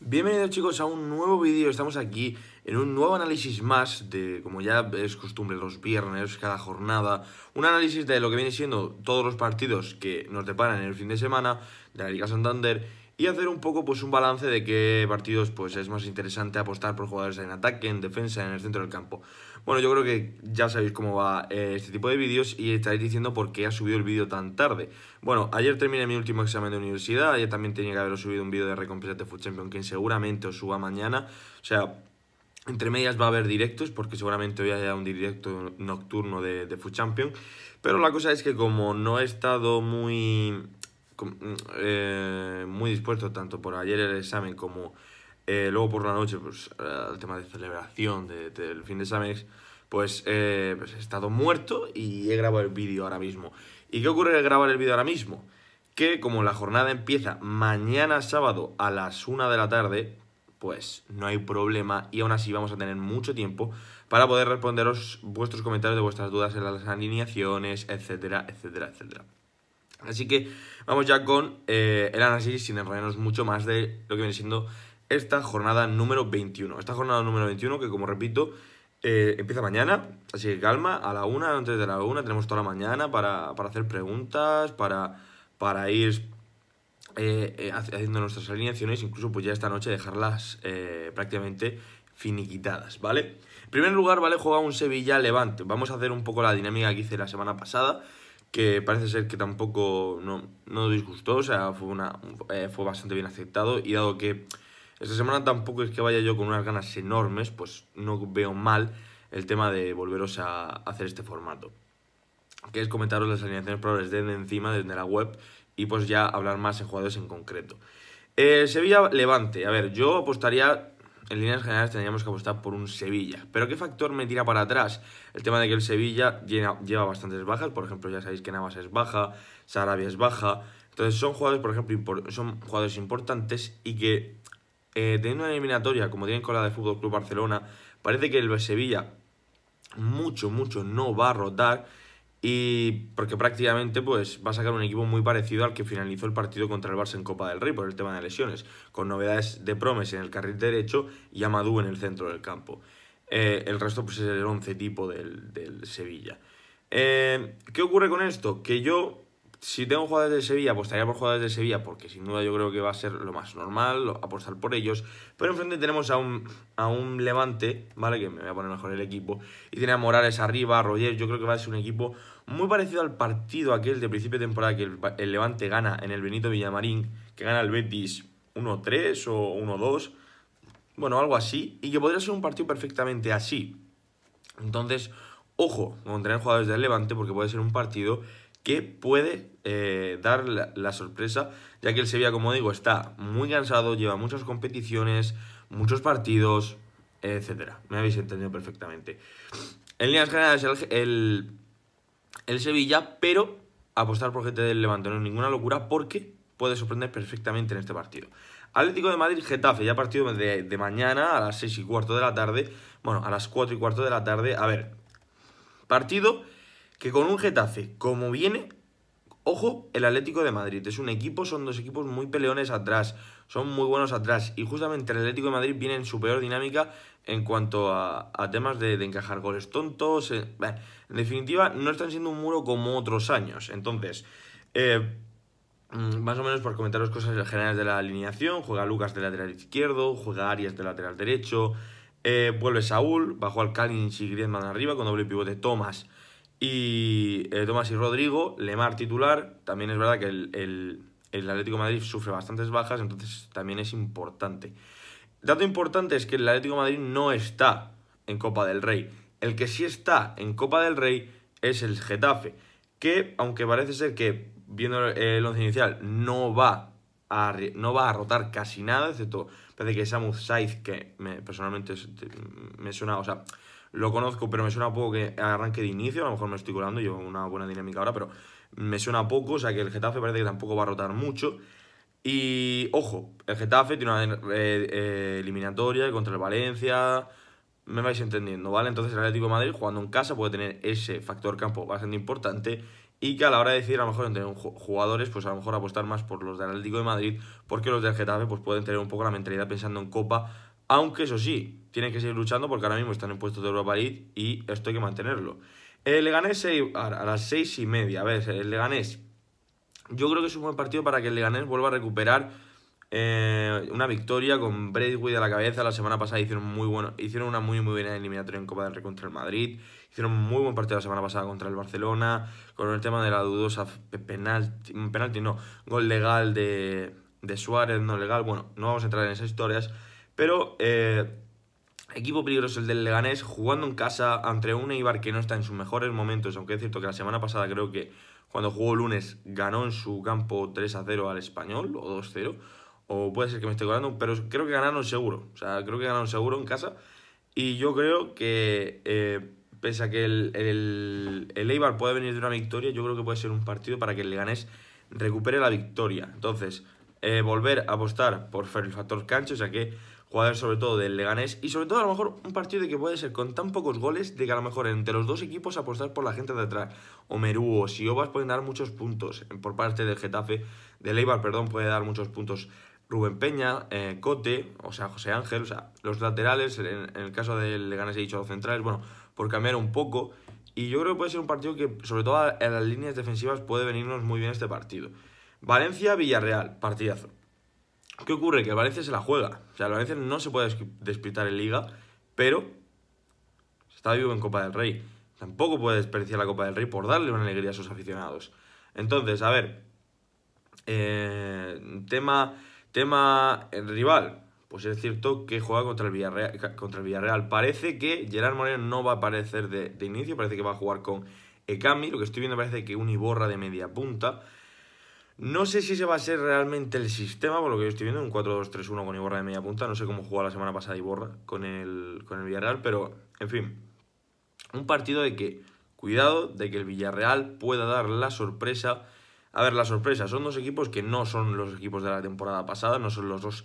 Bienvenidos chicos a un nuevo vídeo, estamos aquí en un nuevo análisis más de, como ya es costumbre los viernes, cada jornada, un análisis de lo que viene siendo todos los partidos que nos deparan en el fin de semana de la Liga Santander y hacer un poco pues un balance de qué partidos pues es más interesante apostar por jugadores en ataque, en defensa, en el centro del campo. Bueno, yo creo que ya sabéis cómo va eh, este tipo de vídeos y estaréis diciendo por qué ha subido el vídeo tan tarde. Bueno, ayer terminé mi último examen de universidad, ayer también tenía que haber subido un vídeo de recompensas de Food Champion que seguramente os suba mañana. O sea, entre medias va a haber directos, porque seguramente hoy haya un directo nocturno de, de Food Champion. Pero la cosa es que como no he estado muy Mm, eh, muy dispuesto, tanto por ayer el examen como eh, luego por la noche, pues eh, el tema de celebración del fin de exámenes, pues, pues, he estado muerto y he grabado el vídeo ahora mismo. ¿Y qué ocurre grabar el vídeo ahora mismo? Que como la jornada empieza mañana sábado a las 1 de la tarde, pues no hay problema y aún así vamos a tener mucho tiempo para poder responderos vuestros comentarios de vuestras dudas en las alineaciones, etcétera, etcétera, etcétera. Así que vamos ya con eh, el análisis sin enredarnos mucho más de lo que viene siendo esta jornada número 21. Esta jornada número 21 que como repito eh, empieza mañana, así que calma, a la una, antes de la una tenemos toda la mañana para, hacer preguntas, para, ir eh, haciendo nuestras alineaciones, incluso pues ya esta noche dejarlas prácticamente finiquitadas, ¿vale? En primer lugar, ¿vale? Juega un Sevilla-Levante. Vamos a hacer un poco la dinámica que hice la semana pasada que parece ser que tampoco no, disgustó, o sea, fue, una, eh, fue bastante bien aceptado y dado que esta semana tampoco es que vaya yo con unas ganas enormes, pues no veo mal el tema de volveros a hacer este formato, que es comentaros las alineaciones probables desde encima desde la web y pues ya hablar más en jugadores en concreto. Eh, Sevilla-Levante, a ver, yo apostaría en líneas generales tendríamos que apostar por un Sevilla. Pero ¿qué factor me tira para atrás? El tema de que el Sevilla lleva bastantes bajas, por ejemplo, ya sabéis que Navas es baja, Sarabia es baja. Entonces son jugadores, por ejemplo, son jugadores importantes y que eh, teniendo una eliminatoria como tienen con la de Fútbol Club Barcelona, parece que el Sevilla mucho, mucho no va a rotar y porque prácticamente pues, va a sacar un equipo muy parecido al que finalizó el partido contra el Barça en Copa del Rey por el tema de lesiones, con novedades de Promes en el carril derecho y Amadú en el centro del campo. Eh, el resto pues, es el 11 tipo del, Sevilla. Eh, ¿Qué ocurre con esto? Que yo, si tengo jugadores de Sevilla, apostaría por jugadores de Sevilla, porque sin duda yo creo que va a ser lo más normal apostar por ellos. Pero enfrente tenemos a un, Levante, ¿vale? Que me voy a poner mejor el equipo. Y tiene a Morales arriba, a Roger. Yo creo que va a ser un equipo muy parecido al partido aquel de principio de temporada que el, Levante gana en el Benito Villamarín, que gana el Betis 1-3 o 1-2, bueno, algo así, y que podría ser un partido perfectamente así. Entonces, ojo con tener jugadores del Levante, porque puede ser un partido que puede eh, dar la, sorpresa, ya que el Sevilla, como digo, está muy cansado, lleva muchas competiciones, muchos partidos, etcétera. Me habéis entendido perfectamente. En líneas generales, el el Sevilla, pero apostar por GT del Levante no es ninguna locura porque puede sorprender perfectamente en este partido. Atlético de Madrid, Getafe, ya partido de, de mañana a las 6 y cuarto de la tarde. Bueno, a las 4 y cuarto de la tarde. A ver, partido que con un Getafe como viene, Ojo, el Atlético de Madrid es un equipo, son dos equipos muy peleones atrás, son muy buenos atrás y justamente el Atlético de Madrid viene en su peor dinámica en cuanto a, temas de, encajar goles tontos. Eh, en definitiva, no están siendo un muro como otros años. Entonces, eh, mm, más o menos por comentaros cosas generales de la alineación, juega Lucas de lateral izquierdo, juega Arias de lateral derecho, eh, vuelve Saúl, bajo al Kalin y Griezmann arriba con doble pivote Tomás. Y eh, Tomás y Rodrigo, Lemar titular, también es verdad que el, Atlético Madrid sufre bastantes bajas, entonces también es importante. Dato importante es que el Atlético Madrid no está en Copa del Rey. El que sí está en Copa del Rey es el Getafe, que aunque parece ser que viendo el once inicial no va a, no va a rotar casi nada, excepto parece que Samu que personalmente me suena, o sea, lo conozco, pero me suena poco que arranque de inicio, a lo mejor me estoy colando, llevo una buena dinámica ahora, pero me suena poco, o sea que el Getafe parece que tampoco va a rotar mucho. Y ojo, el Getafe tiene una eh, eh, eliminatoria contra el Valencia, me vais entendiendo, ¿vale? Entonces el Atlético de Madrid jugando en casa puede tener ese factor campo bastante importante y que a la hora de decidir a lo mejor entre jugadores, pues a lo mejor apostar más por los del Atlético de Madrid, porque los del Getafe pues pueden tener un poco la mentalidad pensando en Copa aunque eso sí, tienen que seguir luchando porque ahora mismo están en puestos de Europa League y esto hay que mantenerlo. El Leganés a las seis y media. A ver, el Leganés. Yo creo que es un buen partido para que el Leganés vuelva a recuperar eh, una victoria con Braithwaite a la cabeza. La semana pasada hicieron muy bueno, hicieron una muy muy buena eliminatoria en Copa del Rey contra el Madrid. Hicieron muy buen partido la semana pasada contra el Barcelona. Con el tema de la dudosa penalti, mm, penalti no, gol legal de, de Suárez, no legal. Bueno, no vamos a entrar en esas historias. Pero eh, equipo peligroso el del Leganés, jugando en casa ante un Eibar que no está en sus mejores momentos, aunque es cierto que la semana pasada creo que cuando jugó el lunes ganó en su campo 3 a 0 al español o 2 0. O puede ser que me esté colando, pero creo que ganaron seguro. O sea, creo que ganaron seguro en casa. Y yo creo que, eh, pese a que el, el, Eibar puede venir de una victoria, yo creo que puede ser un partido para que el Leganés recupere la victoria. Entonces, eh, volver a apostar por el factor Cancho o sea que jugadores sobre todo del Leganés y sobre todo a lo mejor un partido que puede ser con tan pocos goles de que a lo mejor entre los dos equipos apostar por la gente de atrás. O Merú o Siobas pueden dar muchos puntos eh, por parte del Getafe, del Eibar, perdón, puede dar muchos puntos Rubén Peña, eh, Cote, o sea, José Ángel, o sea, los laterales, en, el caso del Leganés he dicho los centrales, bueno, por cambiar un poco. Y yo creo que puede ser un partido que, sobre todo en las líneas defensivas, puede venirnos muy bien este partido. Valencia-Villarreal, partidazo. ¿Qué ocurre? Que el Valencia se la juega. O sea, el Valencia no se puede despitar en Liga, pero está vivo en Copa del Rey. Tampoco puede desperdiciar la Copa del Rey por darle una alegría a sus aficionados. Entonces, a ver, eh, tema, tema eh, rival. Pues es cierto que juega contra el Villarreal. Contra el Villarreal. Parece que Gerard Moreno no va a aparecer de, de inicio, parece que va a jugar con Ekami. Lo que estoy viendo parece que un Iborra de media punta. No sé si se va a ser realmente el sistema, por lo que yo estoy viendo, un 4-2-3-1 con Iborra de media punta. No sé cómo jugó la semana pasada Iborra con el, con el Villarreal, pero en fin, un partido de que, cuidado, de que el Villarreal pueda dar la sorpresa. A ver, la sorpresa, son dos equipos que no son los equipos de la temporada pasada, no son los dos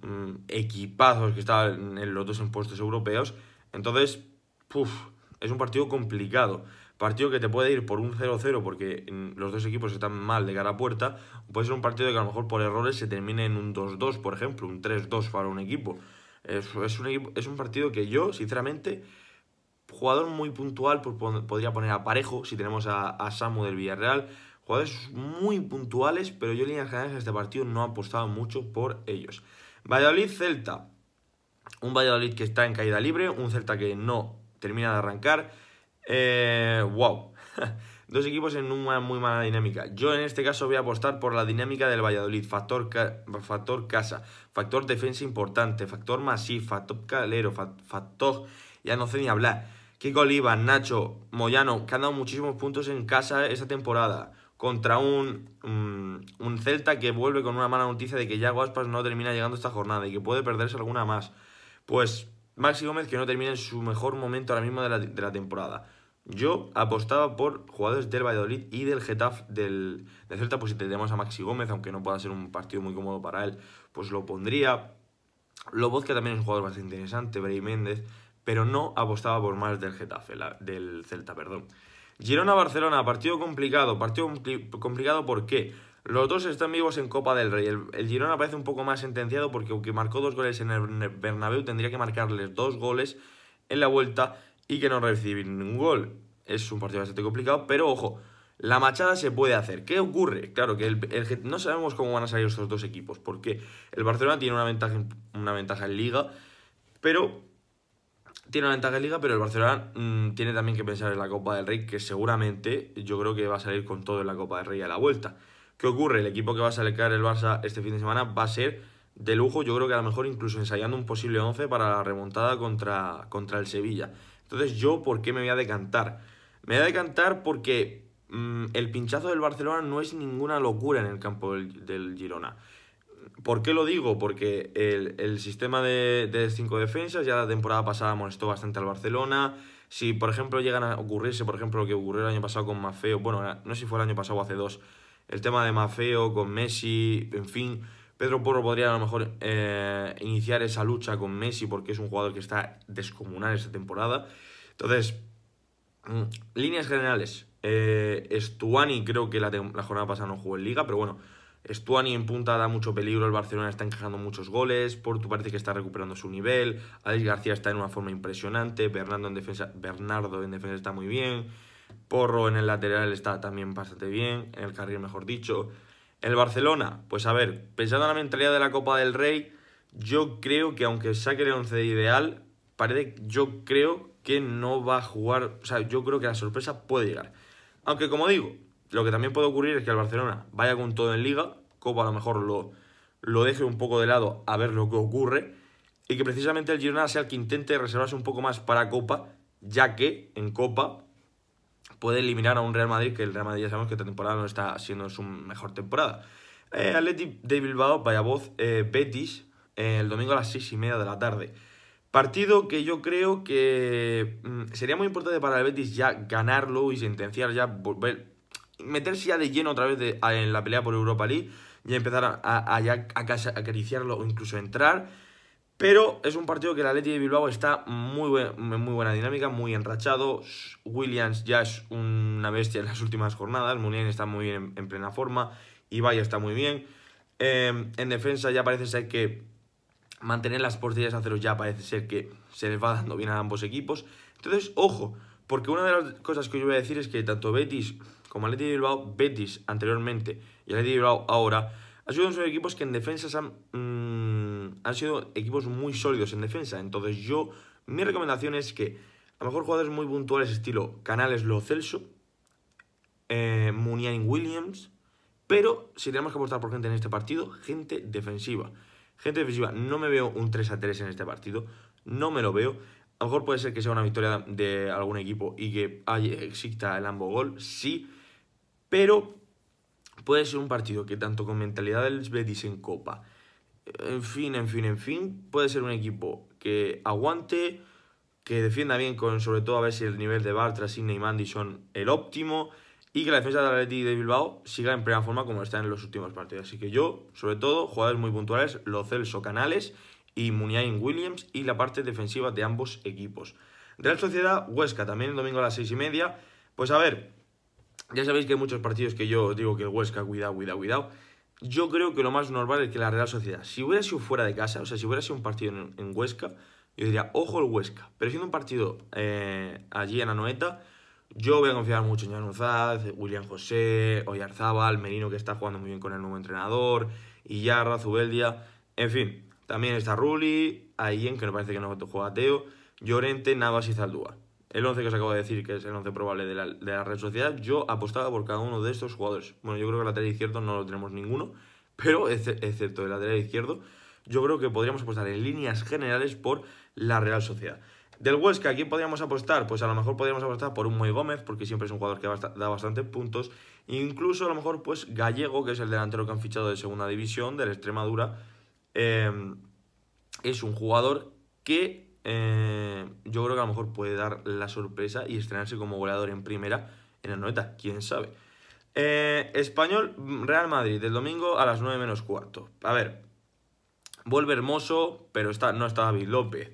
mm, equipazos que estaban en los dos impuestos europeos. Entonces, puff, es un partido complicado. Partido que te puede ir por un 0-0 porque mm, los dos equipos están mal de cara a puerta. Puede ser un partido que a lo mejor por errores se termine en un 2-2, por ejemplo, un 3-2 para un equipo. Es, un, es un partido que yo, sinceramente, jugador muy puntual, pues, podría poner a Parejo si tenemos a, a Samu del Villarreal. Jugadores muy puntuales, pero yo en líneas generales en este partido no he apostado mucho por ellos. Valladolid-Celta. Un Valladolid que está en caída libre, un Celta que no termina de arrancar. Eh, wow. Dos equipos en una muy mala dinámica. Yo en este caso voy a apostar por la dinámica del Valladolid. Factor, factor casa, factor defensa importante, factor masivo factor calero, factor... Ya no sé ni hablar. Kiko Oliva, Nacho, Moyano, que han dado muchísimos puntos en casa esta temporada. Contra un, mm, un Celta que vuelve con una mala noticia de que ya Guaspas no termina llegando esta jornada y que puede perderse alguna más. Pues Maxi Gómez que no termina en su mejor momento ahora mismo de la, de la temporada. Yo apostaba por jugadores del Valladolid y del Getafe del, Celta, pues si tenemos a Maxi Gómez, aunque no pueda ser un partido muy cómodo para él, pues lo pondría. Lobozka también es un jugador bastante interesante, Bray Méndez, pero no apostaba por más del Getafe, del Celta, perdón. Girona-Barcelona, partido complicado, partido complicado ¿por qué? Los dos están vivos en Copa del Rey. El, Girona parece un poco más sentenciado porque aunque marcó dos goles en el Bernabéu, tendría que marcarles dos goles en la vuelta y que no recibir ningún gol. Es un partido bastante complicado, pero ojo, la machada se puede hacer. ¿Qué ocurre? Claro que no sabemos cómo van a salir estos dos equipos, porque el Barcelona tiene una ventaja, una ventaja en Liga, pero tiene una ventaja en Liga, pero el Barcelona mm, tiene también que pensar en la Copa del Rey, que seguramente yo creo que va a salir con todo en la Copa del Rey a la vuelta. ¿Qué ocurre? El equipo que va a sacar el Barça este fin de semana va a ser de lujo, yo creo que a lo mejor incluso ensayando un posible 11 para la remontada contra, contra el Sevilla. Entonces, ¿yo por qué me voy a decantar? Me voy a decantar porque mm, el pinchazo del Barcelona no es ninguna locura en el campo del, Girona. ¿Por qué lo digo? Porque el, sistema de, de, cinco defensas ya la temporada pasada molestó bastante al Barcelona. Si, por ejemplo, llegan a ocurrirse, por ejemplo, lo que ocurrió el año pasado con Mafeo, bueno, no sé si fue el año pasado o hace dos, el tema de Mafeo con Messi, en fin, Pedro Porro podría a lo mejor eh, iniciar esa lucha con Messi porque es un jugador que está descomunal esta temporada. Entonces, mm, líneas generales. Eh, creo que la, jornada pasada no jugó en liga, pero bueno, Stuani en punta da mucho peligro, el Barcelona está encajando muchos goles, Porto parece que está recuperando su nivel, Alex García está en una forma impresionante, Bernardo en defensa, Bernardo en defensa está muy bien. Porro en el lateral está también bastante bien, en el carril mejor dicho. El Barcelona, pues a ver, pensando en la mentalidad de la Copa del Rey, yo creo que aunque saque el 11 ideal, parece, yo creo que no va a jugar, o sea, yo creo que la sorpresa puede llegar. Aunque como digo, lo que también puede ocurrir es que el Barcelona vaya con todo en liga, Copa a lo mejor lo, lo deje un poco de lado a ver lo que ocurre, y que precisamente el Girona sea el que intente reservarse un poco más para Copa, ya que en Copa puede eliminar a un Real Madrid, que el Real Madrid ya sabemos que esta temporada no está siendo su mejor temporada. Eh, Atleti de Bilbao, Vallaboz, eh, Betis, eh, el domingo a las 6 y media de la tarde. Partido que yo creo que mm, sería muy importante para el Betis ya ganarlo y sentenciar ya, meterse ya de lleno otra vez en la pelea por Europa League y empezar a, acariciarlo o incluso entrar. Pero es un partido que el Atleti de Bilbao está muy, muy buena dinámica, muy enrachado. Williams ya es una bestia en las últimas jornadas. Munien está muy bien en plena forma. Ibai está muy bien. Em, en defensa ya parece ser que mantener las porterías a cero ya parece ser que se les va dando bien a ambos equipos. Entonces, ojo, porque una de las cosas que yo voy a decir es que tanto Betis como Atleti de Bilbao, Betis anteriormente y Atleti de Bilbao ahora, han sido unos equipos que en defensa se han... Mm, han sido equipos muy sólidos en defensa. Entonces yo, mi recomendación es que a lo mejor jugadores muy puntuales estilo Canales Lo Celso, eh, Williams, pero si tenemos que apostar por gente en este partido, gente defensiva. Gente defensiva, no me veo un 3 a 3 en este partido, no me lo veo. A lo mejor puede ser que sea una victoria de algún equipo y que exista el ambos gol, sí, pero puede ser un partido que tanto con mentalidad del Betis en Copa en fin, en fin, en fin. Puede ser un equipo que aguante, que defienda bien con sobre todo a ver si el nivel de Bartra, Sidney y Mandy son el óptimo y que la defensa de Atleti de Bilbao siga en plena forma como está en los últimos partidos. Así que yo, sobre todo, jugadores muy puntuales, Lo Celso Canales y Muniain Williams y la parte defensiva de ambos equipos. Real Sociedad, Huesca, también el domingo a las seis y media. Pues a ver, ya sabéis que hay muchos partidos que yo digo que el Huesca, cuidado, cuidado, cuidado yo creo que lo más normal es que la Real Sociedad, si hubiera sido fuera de casa, o sea, si hubiera sido un partido en, Huesca, yo diría, ojo el Huesca. Pero siendo un partido eh, allí en Anoeta, yo voy a confiar mucho en Januzaz, William José, Oyarzábal, Merino que está jugando muy bien con el nuevo entrenador, Iyarra, Zubeldia, en fin. También está Ruli, Ayen, que me parece que no juega Teo, Llorente, Navas y Zaldúa el 11 que os acabo de decir, que es el 11 probable de la, Real Sociedad, yo apostaba por cada uno de estos jugadores. Bueno, yo creo que el lateral izquierdo no lo tenemos ninguno, pero excepto el lateral izquierdo, yo creo que podríamos apostar en líneas generales por la Real Sociedad. Del Huesca, ¿a quién podríamos apostar? Pues a lo mejor podríamos apostar por un Moy Gómez, porque siempre es un jugador que da bastantes puntos. Incluso a lo mejor, pues Gallego, que es el delantero que han fichado de segunda división, de la Extremadura, em, es un jugador que eh, yo creo que a lo mejor puede dar la sorpresa y estrenarse como goleador en primera en la Noeta, quién sabe. Eh, español mm, Real Madrid, del domingo a las 9 menos cuarto. A ver, vuelve hermoso, pero está, no está David López.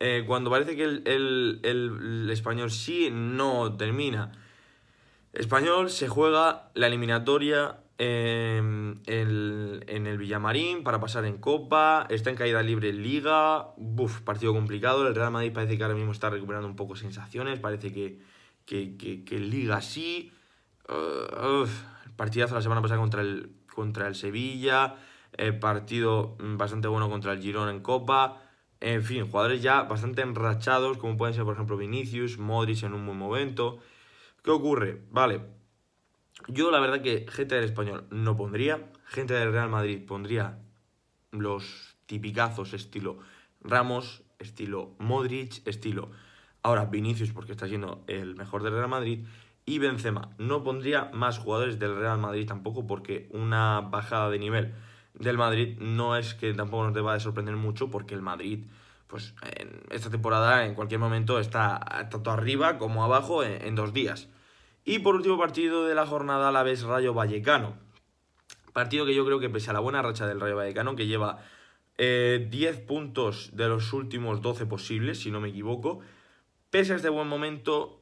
Eh, cuando parece que el, español sí no termina. Español se juega la eliminatoria Em, en, el, Villamarín para pasar en Copa, está en caída libre Liga, buf, partido complicado, el Real Madrid parece que ahora mismo está recuperando un poco sensaciones, parece que, que, Liga sí, uh, partidazo la semana pasada contra el, contra el Sevilla, eh, partido bastante bueno contra el Girón en Copa, en fin, jugadores ya bastante enrachados, como pueden ser por ejemplo Vinicius, Modric en un buen momento. ¿Qué ocurre? Vale, yo la verdad que gente del español no pondría, gente del Real Madrid pondría los tipicazos estilo Ramos, estilo Modric, estilo ahora Vinicius porque está siendo el mejor del Real Madrid y Benzema. No pondría más jugadores del Real Madrid tampoco porque una bajada de nivel del Madrid no es que tampoco nos deba de sorprender mucho porque el Madrid pues en esta temporada en cualquier momento está tanto arriba como abajo en dos días. Y por último partido de la jornada, la Rayo Vallecano. Partido que yo creo que pese a la buena racha del Rayo Vallecano, que lleva 10 eh, puntos de los últimos 12 posibles, si no me equivoco, pese a este buen momento,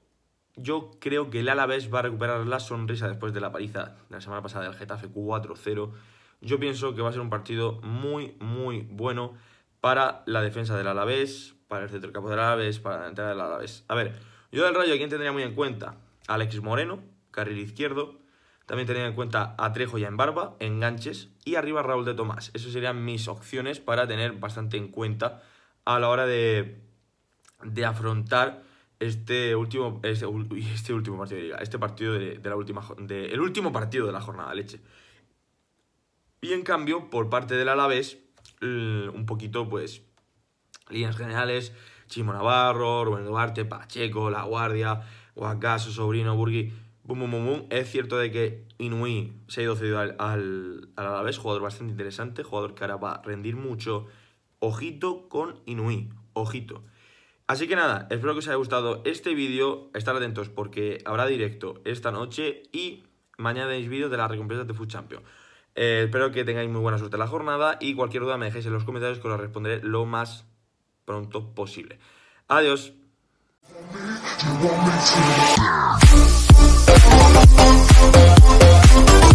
yo creo que el Alavés va a recuperar la sonrisa después de la pariza de la semana pasada del Getafe 4-0. Yo pienso que va a ser un partido muy, muy bueno para la defensa del Alavés, para el centro del Alavés, para la entrada del Alavés. A ver, yo del Rayo, ¿a quién tendría muy en cuenta? Alex Moreno, carril izquierdo. También teniendo en cuenta a Trejo y a Barba, enganches. Y arriba Raúl de Tomás. Esas serían mis opciones para tener bastante en cuenta a la hora de, de afrontar este último, este, este último partido de Este partido de, la última... De, el último partido de la jornada, leche. Y en cambio, por parte del Alavés, un poquito, pues, líneas generales, Chimo Navarro, Rubén Duarte, Pacheco, La Guardia, o acaso sobrino, Burgi, Es cierto de que Inui se ha ido cedido al, al, jugador bastante interesante, jugador que ahora va a rendir mucho. Ojito con Inui, ojito. Así que nada, espero que os haya gustado este vídeo, estar atentos porque habrá directo esta noche y mañana tenéis vídeo de las recompensas de Food Champion. Eh, espero que tengáis muy buena suerte la jornada y cualquier duda me dejéis en los comentarios que os responderé lo más pronto posible. Adiós. you want me to?